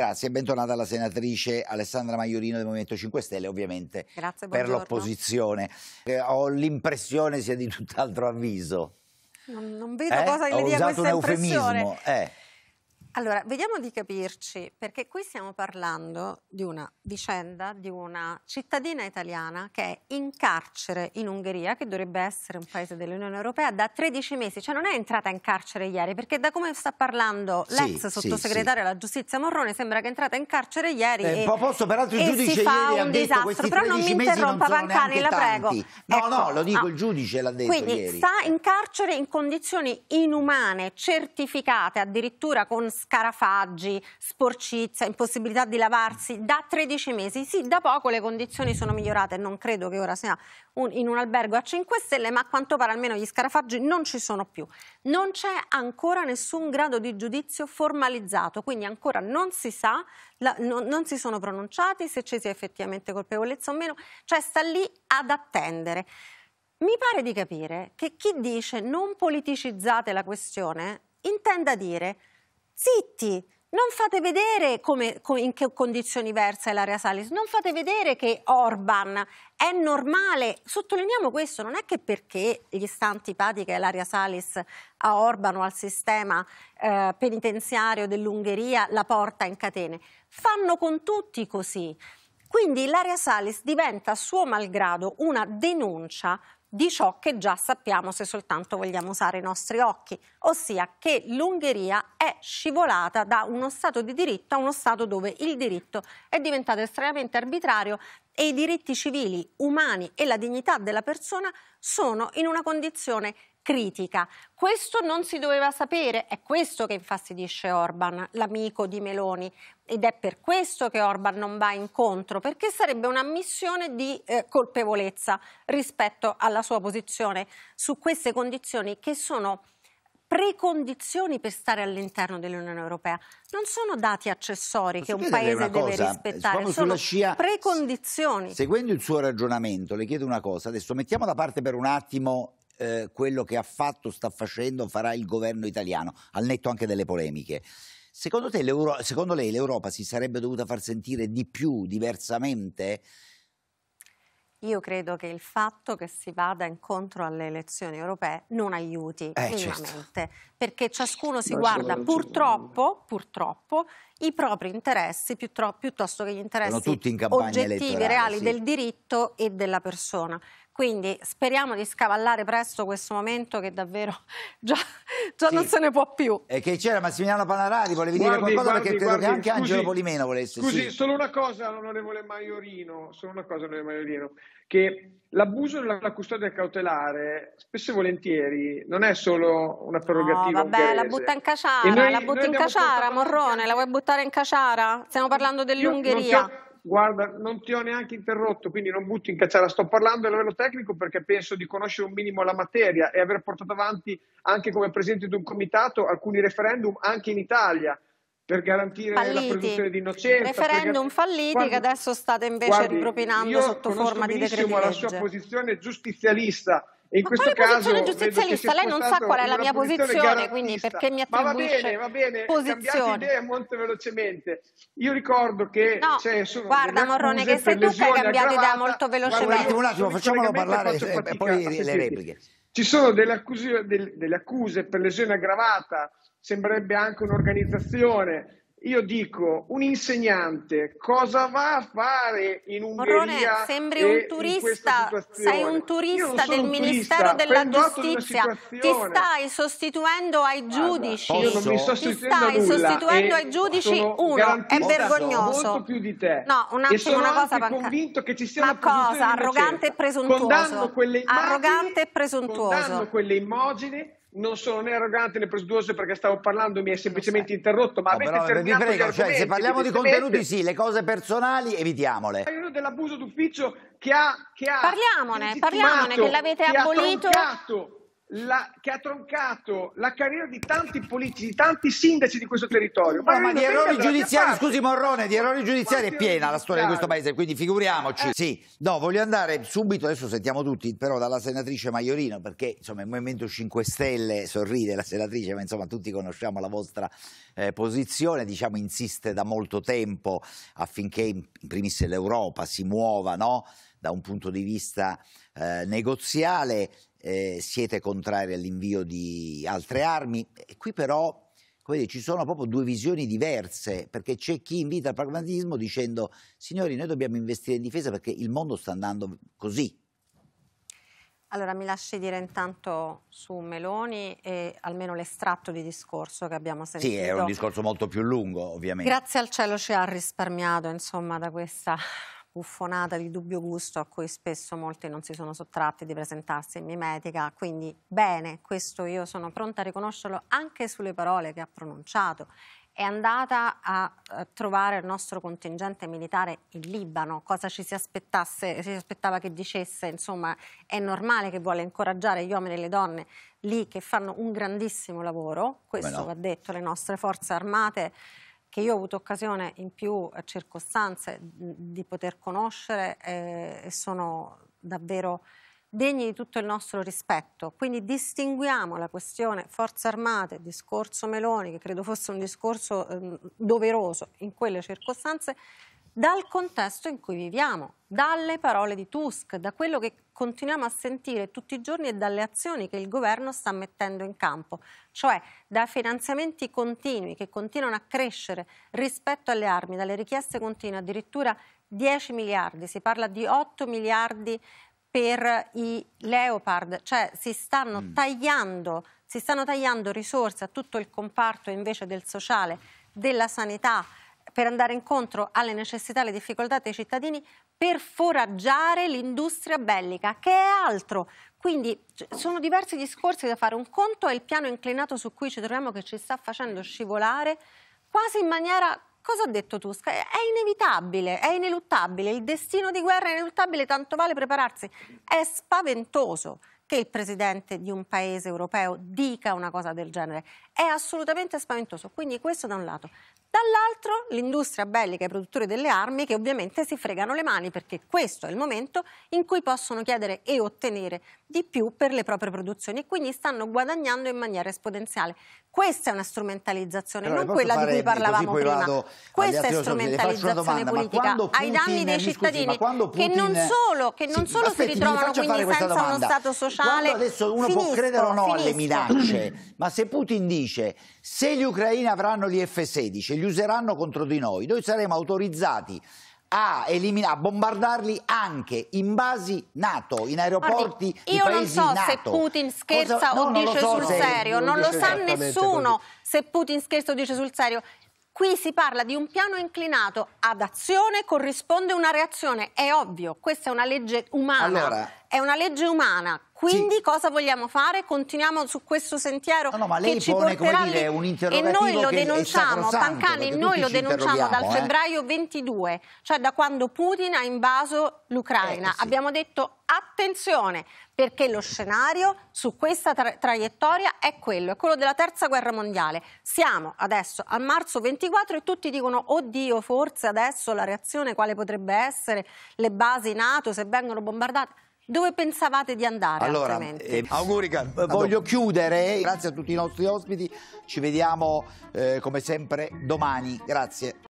Grazie, bentornata la senatrice Alessandra Maiorino del Movimento 5 Stelle, ovviamente Grazie, per l'opposizione. Eh, ho l'impressione sia di tutt'altro avviso. Non, non vedo eh? cosa gli dia questa impressione. Eh. Allora, vediamo di capirci, perché qui stiamo parlando di una vicenda di una cittadina italiana che è in carcere in Ungheria, che dovrebbe essere un paese dell'Unione Europea, da 13 mesi, cioè non è entrata in carcere ieri, perché da come sta parlando l'ex sì, sottosegretario sì, alla giustizia Morrone sembra che è entrata in carcere ieri eh, e, posso, peraltro, il giudice fa un disastro, però non mi interrompa Pancani, la prego. No, ecco, no, lo dico, no. Ah. il giudice l'ha detto Quindi ieri. sta in carcere in condizioni inumane, certificate addirittura con scarafaggi, sporcizia, impossibilità di lavarsi da 13 mesi. Sì, da poco le condizioni sono migliorate, non credo che ora sia un, in un albergo a 5 stelle, ma a quanto pare almeno gli scarafaggi non ci sono più. Non c'è ancora nessun grado di giudizio formalizzato, quindi ancora non si sa, la, no, non si sono pronunciati se ci sia effettivamente colpevolezza o meno, cioè sta lì ad attendere. Mi pare di capire che chi dice non politicizzate la questione intenda dire zitti, non fate vedere come, in che condizioni versa Ilaria Salis, non fate vedere che Orban è normale. Sottolineiamo questo, non è che perché gli sta antipatica Ilaria Salis a Orban o al sistema eh, penitenziario dell'Ungheria la porta in catene. Fanno con tutti così. Quindi Ilaria Salis diventa a suo malgrado una denuncia di ciò che già sappiamo se soltanto vogliamo usare i nostri occhi, ossia che l'Ungheria è scivolata da uno Stato di diritto a uno Stato dove il diritto è diventato estremamente arbitrario e i diritti civili, umani e la dignità della persona sono in una condizione critica. Questo non si doveva sapere, è questo che infastidisce Orban, l'amico di Meloni, ed è per questo che Orban non va incontro, perché sarebbe un'ammissione di eh, colpevolezza rispetto alla sua posizione su queste condizioni che sono precondizioni per stare all'interno dell'Unione Europea. Non sono dati accessori che un paese deve cosa, rispettare, sono scia, precondizioni. Seguendo il suo ragionamento, le chiedo una cosa, adesso mettiamo da parte per un attimo eh, quello che ha fatto, sta facendo, farà il governo italiano, al netto anche delle polemiche. Secondo, te, secondo lei l'Europa si sarebbe dovuta far sentire di più, diversamente? Io credo che il fatto che si vada incontro alle elezioni europee non aiuti eh, certo. perché ciascuno si non guarda purtroppo, purtroppo, i propri interessi piuttosto che gli interessi in oggettivi, reali sì. del diritto e della persona. Quindi speriamo di scavallare presto questo momento che davvero già, già sì. non se ne può più. E che c'era Massimiliano Panarari, volevi guardi, dire qualcosa guardi, perché credo guardi, che anche scusi, Angelo Polimeno volesse. Scusi, sì. solo una cosa, onorevole Maiorino, solo una cosa, onorevole Maiorino, che l'abuso della custodia cautelare spesso e volentieri non è solo una prerogativa. No, vabbè, la butta in caciara, noi, la butta in caciara, Morrone, la vuoi buttare in caciara? Stiamo parlando dell'Ungheria guarda, non ti ho neanche interrotto, quindi non butti in cacciara, sto parlando a livello tecnico perché penso di conoscere un minimo la materia e aver portato avanti anche come presidente di un comitato alcuni referendum anche in Italia per garantire falliti. la presunzione di innocenza. Referendum gar... falliti guardi, che adesso state invece guardi, ripropinando sotto forma di decreto. Io la sua posizione giustizialista in ma questo caso giustizialista, lei non sa qual è la mia posizione, quindi perché mi attribuisce Ma va bene, va bene, cambiate idea molto velocemente. Io ricordo che no, c'è solo Guarda Morrone che sei tu che hai cambiato idea molto velocemente. Guarda, un attimo, facciamolo parlare e poi le sentite. repliche. Ci sono delle accuse, delle accuse per lesione aggravata, sembrerebbe anche un'organizzazione io dico, un insegnante cosa va a fare in un Morrone, sembri un turista, sei un turista del un Ministero turista, della Giustizia, ti stai sostituendo ai giudici, Guarda, ti stai nulla, sostituendo ai giudici, uno, è vergognoso. Molto più di te. No, un attimo, sono una cosa convinto che ci sia Ma cosa? Arrogante e presuntuoso. Condanno quelle immagini, arrogante e presuntuoso. Condanno quelle immagini non sono né arrogante né presuntuoso perché stavo parlando mi hai semplicemente interrotto ma no, avete però, vi prego, cioè, se parliamo di contenuti sì le cose personali evitiamole Parliamo dell'abuso d'ufficio che ha, che ha parliamone parliamone che l'avete abolito la, che ha troncato la carriera di tanti politici, di tanti sindaci di questo territorio. Ma, ma di errori giudiziari, scusi Morrone, di errori giudiziari è piena la storia di questo paese, quindi figuriamoci. Eh. Sì, no, voglio andare subito, adesso sentiamo tutti, però dalla senatrice Maiorino, perché insomma il Movimento 5 Stelle sorride la senatrice, ma insomma tutti conosciamo la vostra eh, posizione, diciamo insiste da molto tempo affinché in primis l'Europa si muova, no? da un punto di vista eh, negoziale eh, siete contrari all'invio di altre armi. E qui però come Dire, ci sono proprio due visioni diverse, perché c'è chi invita al pragmatismo dicendo signori noi dobbiamo investire in difesa perché il mondo sta andando così. Allora mi lasci dire intanto su Meloni e almeno l'estratto di discorso che abbiamo sentito. Sì, è un discorso molto più lungo ovviamente. Grazie al cielo ci ha risparmiato insomma da questa buffonata di dubbio gusto a cui spesso molti non si sono sottratti di presentarsi in mimetica, quindi bene, questo io sono pronta a riconoscerlo anche sulle parole che ha pronunciato. È andata a eh, trovare il nostro contingente militare in Libano, cosa ci si, aspettasse, si aspettava che dicesse, insomma è normale che vuole incoraggiare gli uomini e le donne lì che fanno un grandissimo lavoro, questo no. va detto, le nostre forze armate che io ho avuto occasione in più eh, circostanze di poter conoscere eh, e sono davvero degni di tutto il nostro rispetto. Quindi distinguiamo la questione forze armate, discorso Meloni, che credo fosse un discorso ehm, doveroso in quelle circostanze, dal contesto in cui viviamo, dalle parole di Tusk, da quello che continuiamo a sentire tutti i giorni e dalle azioni che il governo sta mettendo in campo, cioè da finanziamenti continui che continuano a crescere rispetto alle armi, dalle richieste continue addirittura 10 miliardi, si parla di 8 miliardi per i Leopard, cioè si stanno, mm. tagliando, si stanno tagliando risorse a tutto il comparto invece del sociale, della sanità, per andare incontro alle necessità e alle difficoltà dei cittadini per foraggiare l'industria bellica, che è altro. Quindi sono diversi discorsi da fare. Un conto è il piano inclinato su cui ci troviamo che ci sta facendo scivolare quasi in maniera Cosa ha detto Tusk? È inevitabile, è ineluttabile, il destino di guerra è ineluttabile, tanto vale prepararsi. È spaventoso che il presidente di un paese europeo dica una cosa del genere. È assolutamente spaventoso. Quindi questo da un lato. Dall'altro l'industria bellica e i produttori delle armi che ovviamente si fregano le mani perché questo è il momento in cui possono chiedere e ottenere di più per le proprie produzioni e quindi stanno guadagnando in maniera esponenziale. Questa è una strumentalizzazione, allora, non quella di cui parlavamo prima. Questa è strumentalizzazione politica Putin, ai danni dei scusi, cittadini Putin... che non solo, che non sì, solo aspetti, si ritrovano quindi senza uno Stato sociale paradossale. Quando adesso uno finisco, può credere o no finisco. alle minacce, ma se Putin dice se gli ucraini avranno gli F-16 e li useranno contro di noi, noi saremo autorizzati a, a, bombardarli anche in basi NATO, in aeroporti Guardi, Io non so NATO. se Putin scherza Cosa, o dice so sul se, serio, non, non lo sa nessuno così. se Putin scherza o dice sul serio. Qui si parla di un piano inclinato, ad azione corrisponde una reazione, è ovvio, questa è una legge umana, allora, è una legge umana quindi sì. cosa vogliamo fare? Continuiamo su questo sentiero no, no, ma lei che ci pone, porterà dire, un e noi lo denunciamo, Pancani, noi lo denunciamo dal eh? febbraio 22, cioè da quando Putin ha invaso l'Ucraina. Eh, sì. Abbiamo detto attenzione perché lo scenario su questa tra traiettoria è quello, è quello della terza guerra mondiale. Siamo adesso a marzo 24 e tutti dicono oddio forse adesso la reazione quale potrebbe essere, le basi Nato se vengono bombardate dove pensavate di andare? Allora, eh, auguri Carlo. Eh, voglio chiudere, eh, grazie a tutti i nostri ospiti, ci vediamo eh, come sempre domani, grazie.